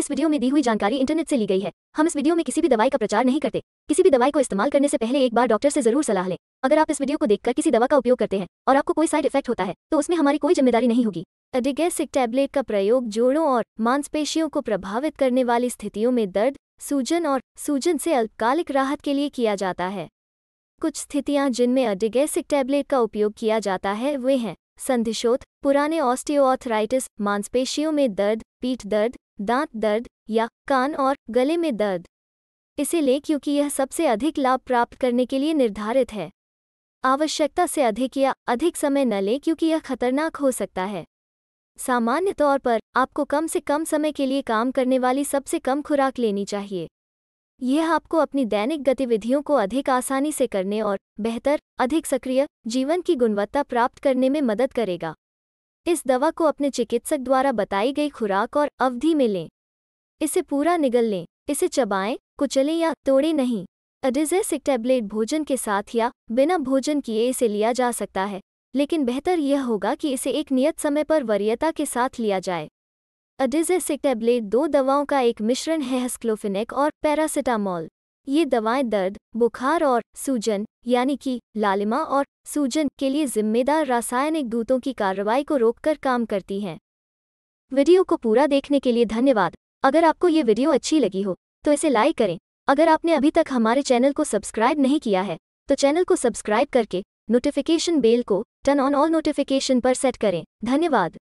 इस वीडियो में दी हुई जानकारी इंटरनेट से ली गई है हम इस वीडियो में किसी भी दवाई का प्रचार नहीं करते किसी भी दवाई को इस्तेमाल करने से पहले एक बार डॉक्टर से जरूर सलाह लें अगर आप इस वीडियो को देखकर किसी दवा का उपयोग करते हैं और आपको कोई साइड इफेक्ट होता है तो उसमें हमारी कोई जिम्मेदारी नहीं होगी एडिगेसिक टैबलेट का प्रयोग जोड़ों और मांसपेशियों को प्रभावित करने वाली स्थितियों में दर्द सूजन और सूजन से अल्पकालिक राहत के लिए किया जाता है कुछ स्थितियां जिनमें अडिगेसिक टैबलेट का उपयोग किया जाता है वे हैं संधिशोथ पुराने ऑस्टियोआर्थराइटिस मांसपेशियों में दर्द पीठ दर्द दांत दर्द या कान और गले में दर्द इसे लें क्योंकि यह सबसे अधिक लाभ प्राप्त करने के लिए निर्धारित है आवश्यकता से अधिक या अधिक समय न लें क्योंकि यह खतरनाक हो सकता है सामान्य तौर पर आपको कम से कम समय के लिए काम करने वाली सबसे कम खुराक लेनी चाहिए यह आपको अपनी दैनिक गतिविधियों को अधिक आसानी से करने और बेहतर अधिक सक्रिय जीवन की गुणवत्ता प्राप्त करने में मदद करेगा इस दवा को अपने चिकित्सक द्वारा बताई गई खुराक और अवधि में लें इसे पूरा निगल लें इसे चबाएं कुचलें या तोड़ें नहीं अडिजेसिक टैबलेट भोजन के साथ या बिना भोजन किए इसे लिया जा सकता है लेकिन बेहतर यह होगा कि इसे एक नियत समय पर वरीयता के साथ लिया जाए अडिजेसिक टैबलेट दो दवाओं का एक मिश्रण है हस्क्लोफिनेक और पैरासिटामोल ये दवाएं दर्द बुखार और सूजन यानी कि लालिमा और सूजन के लिए जिम्मेदार रासायनिक दूतों की कार्रवाई को रोककर काम करती हैं वीडियो को पूरा देखने के लिए धन्यवाद अगर आपको ये वीडियो अच्छी लगी हो तो इसे लाइक करें अगर आपने अभी तक हमारे चैनल को सब्सक्राइब नहीं किया है तो चैनल को सब्सक्राइब करके नोटिफिकेशन बेल को टर्न ऑन ऑल नोटिफिकेशन पर सेट करें धन्यवाद